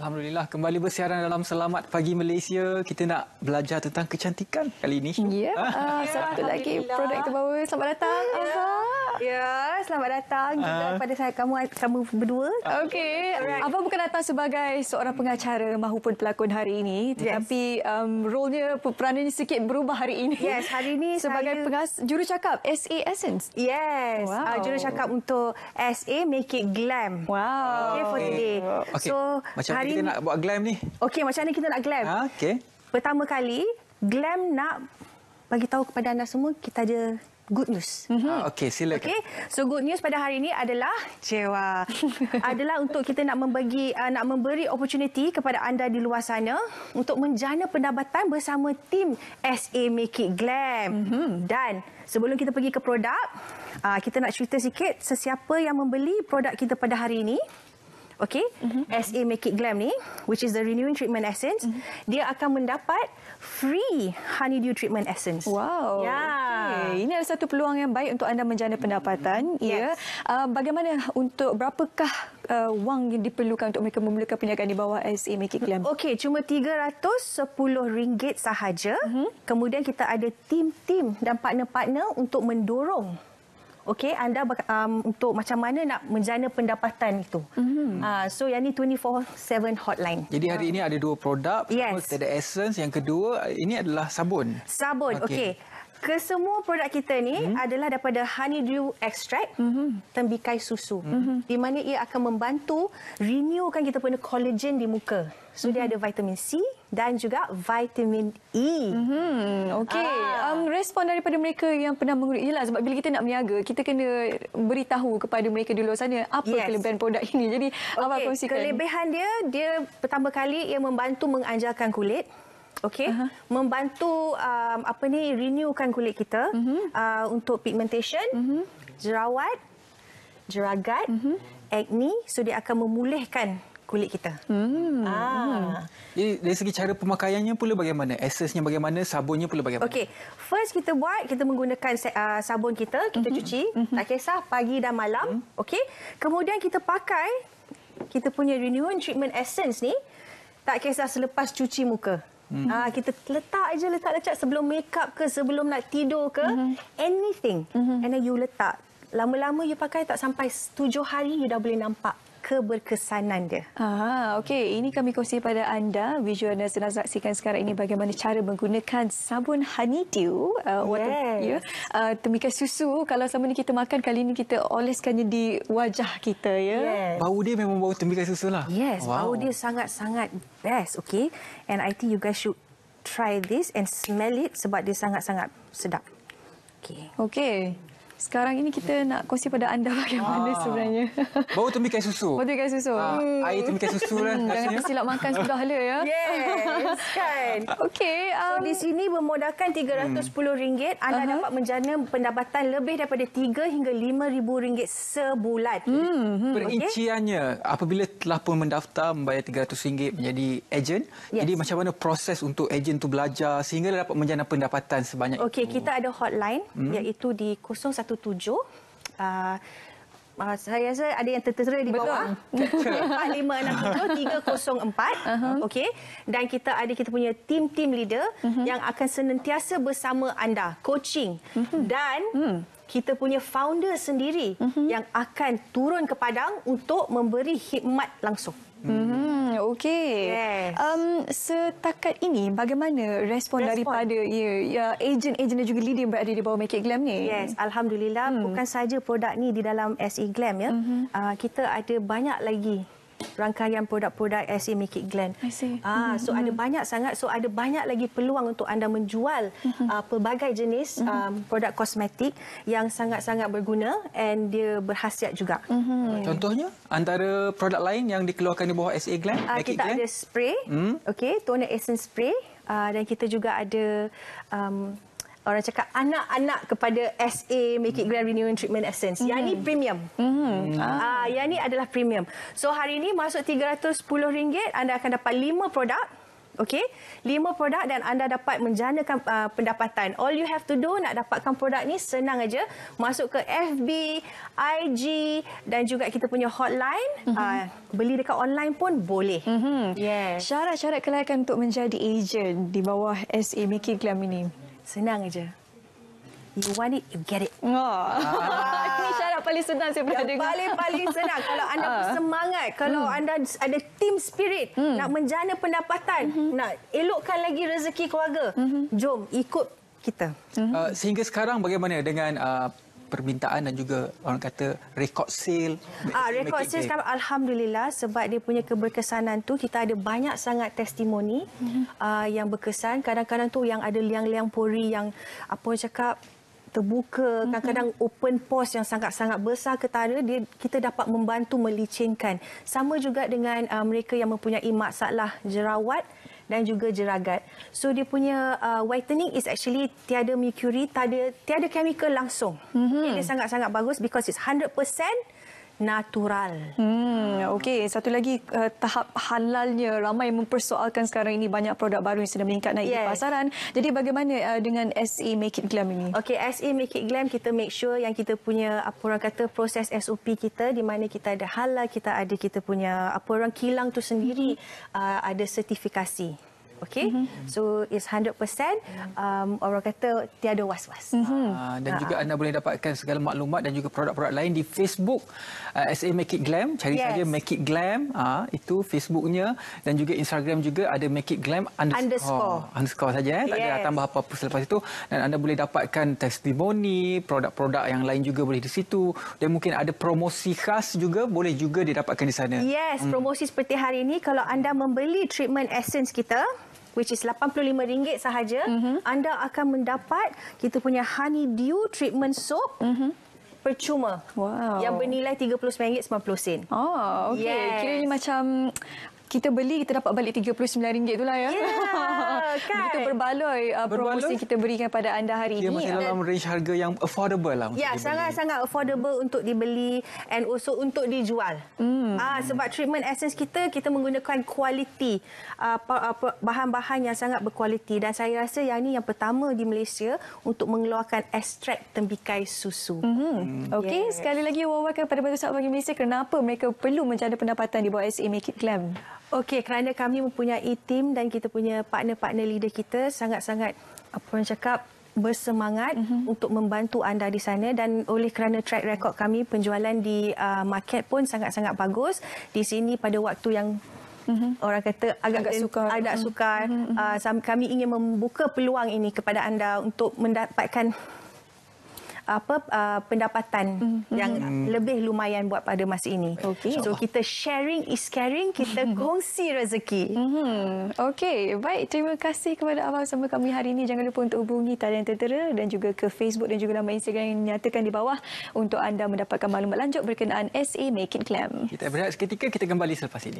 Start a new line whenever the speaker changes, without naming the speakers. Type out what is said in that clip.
Alhamdulillah kembali bersiaran dalam Selamat Pagi Malaysia. Kita nak belajar tentang kecantikan kali ini. Ya, yeah. uh, ah, satu lagi produk
terbaru. Selamat datang. Yeah. uh Ya, selamat datang uh. kepada saya kamu kamu berdua. Ah. Okey. Right. Abang bukan datang sebagai seorang pengacara mahupun pelakon hari ini, tetapi yes. um role-nya peranannya sikit berubah hari ini. Yes, hari ini sebagai saya... pengas jurucakap SA Essence. Yes. Ah, wow. Uh, jurucakap untuk SA Make It Glam. Wow. Okay, for today. Okay. So, macam hari kita ni... nak buat glam ni. Okey, macam mana kita nak glam? Ha, okay. Pertama kali glam nak bagi tahu kepada anda semua kita ada good news. Uh,
Okey, silakan.
Okey, so good news pada hari ini adalah cewa adalah untuk kita nak membagi uh, nak memberi opportunity kepada anda di luar sana untuk menjana pendapatan bersama tim SA Make It Glam. Uh mhm. -huh. Dan sebelum kita pergi ke produk, uh, kita nak cerita sikit sesiapa yang membeli produk kita pada hari ini okay, mm -hmm. SA Make It Glam ni, which is the renewing treatment essence, mm -hmm. dia akan mendapat free honeydew treatment essence. Wow. Yeah. Okay. Ini adalah satu peluang yang baik untuk anda menjana pendapatan. Mm -hmm. Ya. Yes. Uh, bagaimana untuk berapakah uh, wang yang diperlukan untuk mereka memulakan perniagaan di bawah SA Make It Glam? Okay, cuma RM310 sahaja. Mm -hmm. Kemudian kita ada tim-tim dan partner-partner untuk mendorong okey anda um, untuk macam mana nak menjana pendapatan itu mm-hmm. uh, so yang ini 24/7 hotline jadi hari ini
ada dua produk yes. pertama essence yang kedua ini adalah sabun sabun okey okay.
Kesemua produk kita ni hmm. adalah daripada honeydew extract, hmm. tembikai susu. Hmm. Di mana ia akan membantu renewkan kita punya collagen di muka. So hmm. dia mhm. ada vitamin C dan juga vitamin E. Hmm. Okey. Ah. Um, respon daripada mereka yang pernah menggunakan ialah sebab bila kita nak meniaga, kita kena beritahu kepada mereka di luar sana apa yes. kelebihan produk ini. Jadi, okay. apa kongsikan? Kelebihan dia, dia pertama kali ia membantu menganjalkan kulit okey uh -huh. membantu um, apa ni renewkan kulit kita uh mhm. -huh. uh, untuk pigmentation uh mhm. -huh. jerawat jeragat uh mhm. -huh. acne so dia akan memulihkan kulit kita. Hmm. Ah. Hmm.
Jadi dari segi cara pemakaiannya pula bagaimana? Aksesnya bagaimana? Sabunnya pula bagaimana? Okey.
First kita buat kita menggunakan uh, sabun kita, kita mm -hmm. cuci, mm -hmm. tak kisah pagi dan malam, mm. okey. Kemudian kita pakai kita punya renewing treatment essence ni tak kisah selepas cuci muka. Mm. Uh, kita letak aja letak letak sebelum makeup ke sebelum nak tidur ke mm -hmm. anything mm -hmm. and then you letak lama-lama you pakai tak sampai tujuh hari you dah boleh nampak keberkesanan dia. Ah, okey. Ini kami kongsi pada anda. Visual anda sedang saksikan sekarang ini bagaimana cara menggunakan sabun honeydew. Uh, water, yes. Ya, uh, temikai susu. Kalau sama ini kita makan, kali ini kita oleskannya di wajah kita. ya. Yes.
Bau dia memang bau temikai susu lah. Yes, wow. bau dia
sangat-sangat best. Okey. And I think you guys should try this and smell it sebab dia sangat-sangat sedap. Okey. Okey. Sekarang ini kita nak kongsi pada anda bagaimana ha. sebenarnya.
Bau tembikai susu. Bau tembikai
susu. Ha. Hmm. Air tembikai susu lah. Hmm. Jangan silap makan sudah hala ya. Yes, kan. Okey. Um, so, di sini bermodalkan RM310, hmm. anda uh -huh. dapat menjana pendapatan lebih daripada RM3 hingga RM5,000 sebulan. Hmm. Hmm. Perinciannya,
okay. apabila telah pun mendaftar membayar RM300 menjadi agent, yes. jadi macam mana proses untuk agent tu belajar sehingga dapat menjana pendapatan sebanyak okay, itu? Okey, kita
ada hotline hmm. iaitu di 01 satu tujuh. Uh, saya rasa ada yang tertera di bawah. Lima enam Betul. 4567304. Okey. Dan kita ada kita punya tim-tim leader uh-huh. yang akan senantiasa bersama anda. Coaching. Uh-huh. Dan... Uh-huh. Kita punya founder sendiri uh-huh. yang akan turun ke Padang untuk memberi khidmat langsung. Uh-huh. Okey. Yes. Um, setakat ini bagaimana respon, respon. daripada ya, ya agen ejen-ejen dan juga leading berada di bawah Make It Glam ni? Yes, alhamdulillah hmm. bukan saja produk ni di dalam SE Glam ya. Mm -hmm. uh, kita ada banyak lagi rangkaian produk-produk SA Mickey It Glen. Ah, mm -hmm. So mm-hmm, ada mm-hmm. banyak sangat, so ada banyak lagi peluang untuk anda menjual mm -hmm. uh, pelbagai jenis mm -hmm. um, produk kosmetik yang sangat-sangat berguna and dia berhasiat juga. Mm -hmm. Contohnya,
antara produk lain yang dikeluarkan di bawah SA Glen, uh, ah, Kita Glenn. ada spray, mm.
okay, toner essence spray uh, dan kita juga ada... Um, orang cakap anak-anak kepada SA Make It Grand Renewing Treatment Essence. Yang ini hmm. premium. Hmm. Hmm. Ah. ah, yang ini adalah premium. So hari ini masuk RM310, anda akan dapat 5 produk. Okey, lima produk dan anda dapat menjana uh, ah, pendapatan. All you have to do nak dapatkan produk ni senang aja. Masuk ke FB, IG dan juga kita punya hotline. Mm-hmm. Uh, beli dekat online pun boleh. Mm-hmm. Yes. Syarat-syarat kelayakan untuk menjadi agent di bawah SA Making Glam ini. Senang aja. You want it, you get it. Oh. Ini syarat paling senang saya pernah Yang dengar. paling-paling senang. Kalau anda ah. bersemangat, kalau hmm. anda ada team spirit, hmm. nak menjana pendapatan, mm -hmm. nak elokkan lagi rezeki keluarga, mm -hmm. jom ikut kita.
Uh, sehingga sekarang bagaimana dengan uh, permintaan dan juga orang kata rekod sale. Ah, rekod sale sekarang
alhamdulillah sebab dia punya keberkesanan tu kita ada banyak sangat testimoni mm-hmm. uh, yang berkesan. Kadang-kadang tu yang ada liang-liang pori yang apa orang cakap terbuka mhm. kadang-kadang open post yang sangat-sangat besar ketara dia kita dapat membantu melicinkan sama juga dengan uh, mereka yang mempunyai masalah jerawat dan juga jeragat. So dia punya uh, whitening is actually tiada mercury, tiada tiada chemical langsung. Mm -hmm. Dia sangat-sangat bagus because it's 100% natural. Hmm, okey, satu lagi uh, tahap halalnya ramai mempersoalkan sekarang ini banyak produk baru yang sedang meningkat naik yes. di pasaran. Jadi bagaimana uh, dengan SE Make It Glam ini? Okey, SE Make It Glam kita make sure yang kita punya apa orang kata proses SOP kita di mana kita ada halal, kita ada kita punya apa orang kilang tu sendiri hmm. uh, ada sertifikasi. Okay, mm-hmm. so is 100% um orang kata tiada was-was mm-hmm.
uh, dan uh. juga anda boleh dapatkan segala maklumat dan juga produk-produk lain di Facebook uh, SA Make It Glam cari yes. saja Make It Glam uh, itu Facebooknya dan juga Instagram juga ada Make It Glam underscore underscore, ah, underscore saja eh tak yes. ada tambah apa-apa selepas itu dan anda boleh dapatkan testimoni produk-produk yang lain juga boleh di situ dan mungkin ada promosi khas juga boleh juga didapatkan di sana yes hmm.
promosi seperti hari ini kalau anda membeli treatment essence kita which is RM85 sahaja, mm -hmm. anda akan mendapat kita punya Honey Dew Treatment Soap. Mm -hmm percuma. Wow. Yang bernilai 39.90 sen. Oh, okay. Yes. Kira ni macam kita beli kita dapat balik RM39 itulah ya. Ya. Yeah, kan? Begitu berbaloi, uh, berbaloi promosi kita berikan pada anda hari ini. Dia masih dalam
range harga yang affordable lah Ya, sangat-sangat
affordable hmm. untuk dibeli and also untuk dijual. Hmm. Uh, sebab treatment essence kita, kita menggunakan kualiti. Ah, ah, bahan-bahan uh, yang sangat berkualiti. Dan saya rasa yang ini yang pertama di Malaysia untuk mengeluarkan ekstrak tembikai susu. Hmm. Hmm. Okey, yes. sekali lagi wawakan kepada Bagus Sahabat Bagi Malaysia kenapa mereka perlu menjana pendapatan di bawah SA Make It Glam. Okey, kerana kami mempunyai tim dan kita punya partner-partner leader kita sangat-sangat apa orang cakap bersemangat mm-hmm. untuk membantu anda di sana dan oleh kerana track record kami penjualan di uh, market pun sangat-sangat bagus di sini pada waktu yang mhm. orang kata agak agak sukar, agak mhm. sukar mm-hmm. Uh, kami ingin membuka peluang ini kepada anda untuk mendapatkan apa uh, pendapatan mm -hmm. yang mm. lebih lumayan buat pada masa ini. Okay. So kita sharing is caring, kita mm-hmm. kongsi rezeki. Mm -hmm. Okey, baik. Terima kasih kepada Abang sama kami hari ini. Jangan lupa untuk hubungi talian tertera dan juga ke Facebook dan juga nama Instagram yang nyatakan di bawah untuk anda mendapatkan maklumat lanjut berkenaan SA Make It Claim.
Kita berehat seketika, kita kembali selepas ini.